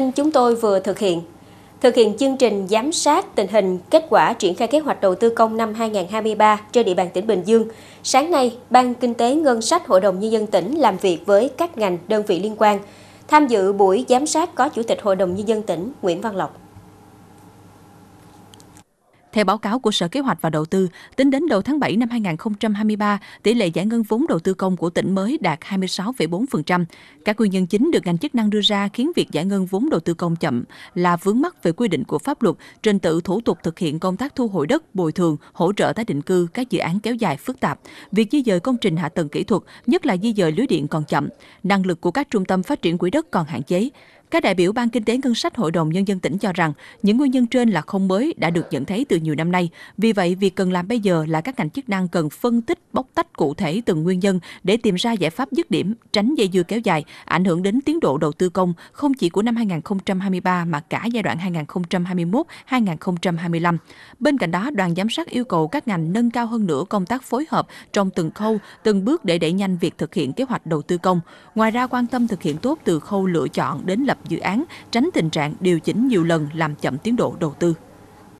tin chúng tôi vừa thực hiện. Thực hiện chương trình giám sát tình hình kết quả triển khai kế hoạch đầu tư công năm 2023 trên địa bàn tỉnh Bình Dương, sáng nay, Ban Kinh tế Ngân sách Hội đồng Nhân dân tỉnh làm việc với các ngành, đơn vị liên quan. Tham dự buổi giám sát có Chủ tịch Hội đồng Nhân dân tỉnh Nguyễn Văn Lộc. Theo báo cáo của Sở Kế hoạch và Đầu tư, tính đến đầu tháng 7 năm 2023, tỷ lệ giải ngân vốn đầu tư công của tỉnh mới đạt 26,4%. Các nguyên nhân chính được ngành chức năng đưa ra khiến việc giải ngân vốn đầu tư công chậm là vướng mắc về quy định của pháp luật, trình tự thủ tục thực hiện công tác thu hồi đất, bồi thường, hỗ trợ tái định cư các dự án kéo dài phức tạp. Việc di dời công trình hạ tầng kỹ thuật, nhất là di dời lưới điện còn chậm, năng lực của các trung tâm phát triển quỹ đất còn hạn chế. Các đại biểu Ban Kinh tế Ngân sách Hội đồng Nhân dân tỉnh cho rằng những nguyên nhân trên là không mới đã được nhận thấy từ nhiều năm nay. Vì vậy, việc cần làm bây giờ là các ngành chức năng cần phân tích, bóc tách cụ thể từng nguyên nhân để tìm ra giải pháp dứt điểm, tránh dây dưa kéo dài, ảnh hưởng đến tiến độ đầu tư công không chỉ của năm 2023 mà cả giai đoạn 2021-2025. Bên cạnh đó, đoàn giám sát yêu cầu các ngành nâng cao hơn nữa công tác phối hợp trong từng khâu, từng bước để đẩy nhanh việc thực hiện kế hoạch đầu tư công. Ngoài ra, quan tâm thực hiện tốt từ khâu lựa chọn đến lập lập dự án, tránh tình trạng điều chỉnh nhiều lần làm chậm tiến độ đầu tư.